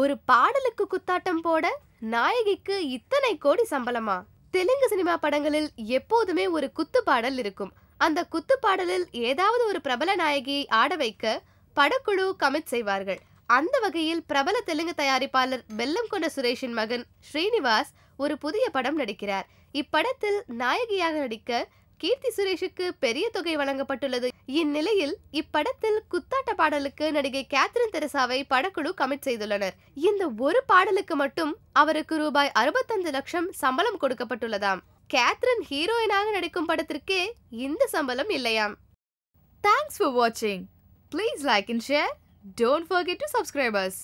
ஒரு பாடலுக்கு குத்தாட்டம் போட நாயகிக்கு இத்தனை கோடி சம்பளமா தெலுங்கு சினிமா படங்களில் எப்போதுமே ஒரு குத்து பாடல் இருக்கும் அந்த குத்து பாடலில் ஏதாவது ஒரு பிரபல நாயகியை ஆட வைக்க படக்குழு கமிட் செய்வார்கள் அந்த வகையில் பிரபல தெலுங்கு தயாரிப்பாளர் வெல்லம் கொண்ட சுரேஷின் மகன் ஸ்ரீனிவாஸ் ஒரு புதிய படம் நடிக்கிறார் இப்படத்தில் நாயகியாக நடிக்க கீர்த்தி சுரேஷுக்கு பெரிய தொகை வழங்கப்பட்டுள்ளது இந்நிலையில் இப்படத்தில் குத்தாட்ட பாடலுக்கு நடிகை கேத்ரின் தெரசாவை படக்குழு கமிட் செய்துள்ளனர் இந்த ஒரு பாடலுக்கு மட்டும் அவருக்கு ரூபாய் அறுபத்தஞ்சு லட்சம் சம்பளம் கொடுக்கப்பட்டுள்ளதாம் கேத்ரின் ஹீரோயினாக நடிக்கும் படத்திற்கே இந்த சம்பளம் இல்லையாம் தேங்க்ஸ் ஃபார் வாட்சிங் please like and share don't forget to subscribers